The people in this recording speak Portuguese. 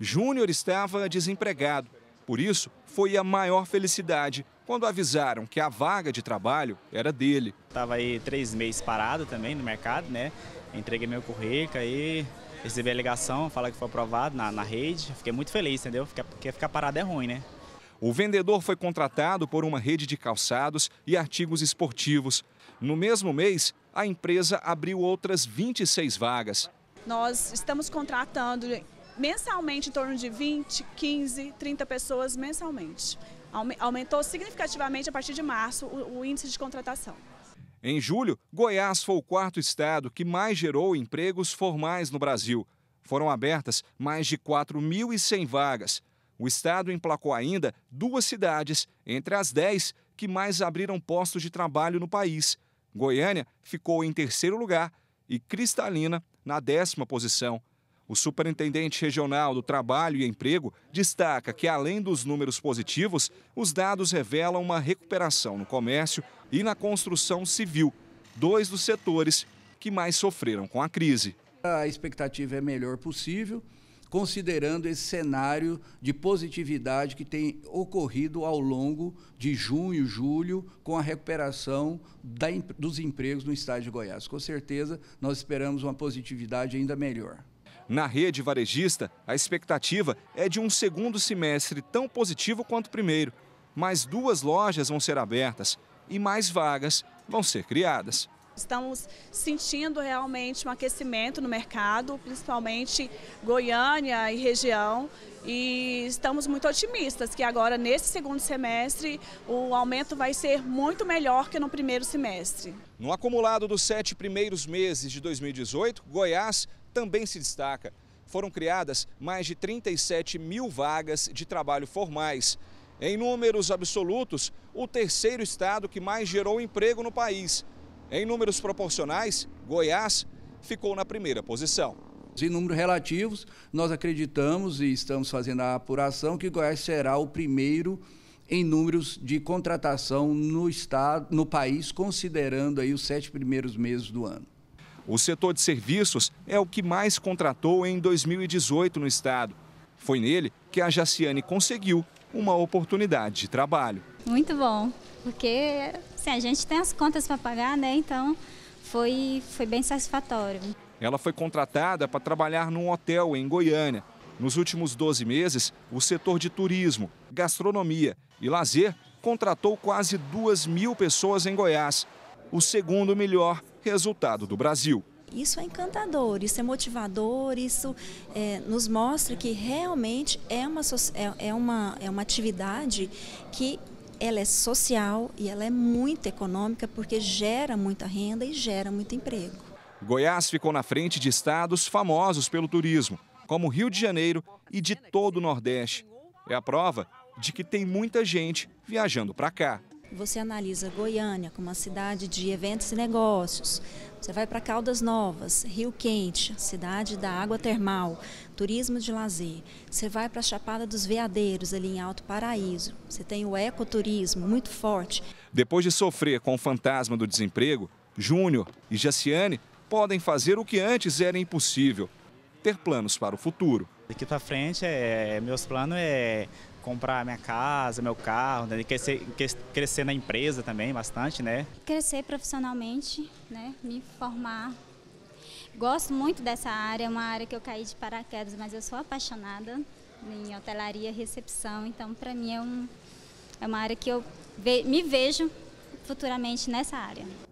Júnior estava desempregado. Por isso, foi a maior felicidade quando avisaram que a vaga de trabalho era dele. Estava aí três meses parado também no mercado, né? Entreguei meu currículo aí, recebi a ligação, fala que foi aprovado na, na rede. Fiquei muito feliz, entendeu? Ficar, porque ficar parado é ruim, né? O vendedor foi contratado por uma rede de calçados e artigos esportivos. No mesmo mês, a empresa abriu outras 26 vagas. Nós estamos contratando mensalmente em torno de 20, 15, 30 pessoas mensalmente. Aumentou significativamente a partir de março o, o índice de contratação. Em julho, Goiás foi o quarto estado que mais gerou empregos formais no Brasil. Foram abertas mais de 4.100 vagas. O estado emplacou ainda duas cidades entre as 10 que mais abriram postos de trabalho no país. Goiânia ficou em terceiro lugar e Cristalina na décima posição. O superintendente regional do Trabalho e Emprego destaca que, além dos números positivos, os dados revelam uma recuperação no comércio e na construção civil, dois dos setores que mais sofreram com a crise. A expectativa é melhor possível, considerando esse cenário de positividade que tem ocorrido ao longo de junho, julho, com a recuperação da, dos empregos no estado de Goiás. Com certeza, nós esperamos uma positividade ainda melhor. Na rede varejista, a expectativa é de um segundo semestre tão positivo quanto o primeiro. Mais duas lojas vão ser abertas e mais vagas vão ser criadas. Estamos sentindo realmente um aquecimento no mercado, principalmente Goiânia e região. E estamos muito otimistas que agora, nesse segundo semestre, o aumento vai ser muito melhor que no primeiro semestre. No acumulado dos sete primeiros meses de 2018, Goiás também se destaca. Foram criadas mais de 37 mil vagas de trabalho formais. Em números absolutos, o terceiro estado que mais gerou emprego no país. Em números proporcionais, Goiás ficou na primeira posição. Em números relativos, nós acreditamos e estamos fazendo a apuração que Goiás será o primeiro em números de contratação no estado, no país, considerando aí os sete primeiros meses do ano. O setor de serviços é o que mais contratou em 2018 no estado. Foi nele que a Jaciane conseguiu uma oportunidade de trabalho. Muito bom, porque assim, a gente tem as contas para pagar, né? Então foi, foi bem satisfatório. Ela foi contratada para trabalhar num hotel em Goiânia. Nos últimos 12 meses, o setor de turismo, gastronomia e lazer contratou quase 2 mil pessoas em Goiás, o segundo melhor resultado do Brasil. Isso é encantador, isso é motivador, isso é, nos mostra que realmente é uma, é, é, uma, é uma atividade que ela é social e ela é muito econômica porque gera muita renda e gera muito emprego. Goiás ficou na frente de estados famosos pelo turismo, como Rio de Janeiro e de todo o Nordeste. É a prova de que tem muita gente viajando para cá. Você analisa Goiânia como uma cidade de eventos e negócios. Você vai para Caldas Novas, Rio Quente, cidade da água termal, turismo de lazer. Você vai para a Chapada dos Veadeiros, ali em Alto Paraíso. Você tem o ecoturismo muito forte. Depois de sofrer com o fantasma do desemprego, Júnior e Jaciane podem fazer o que antes era impossível, ter planos para o futuro. Daqui para frente, é, meus planos é comprar minha casa, meu carro, né? crescer, crescer na empresa também bastante, né? Crescer profissionalmente, né? Me formar. Gosto muito dessa área, é uma área que eu caí de paraquedas, mas eu sou apaixonada em hotelaria, recepção, então para mim é, um, é uma área que eu ve me vejo futuramente nessa área.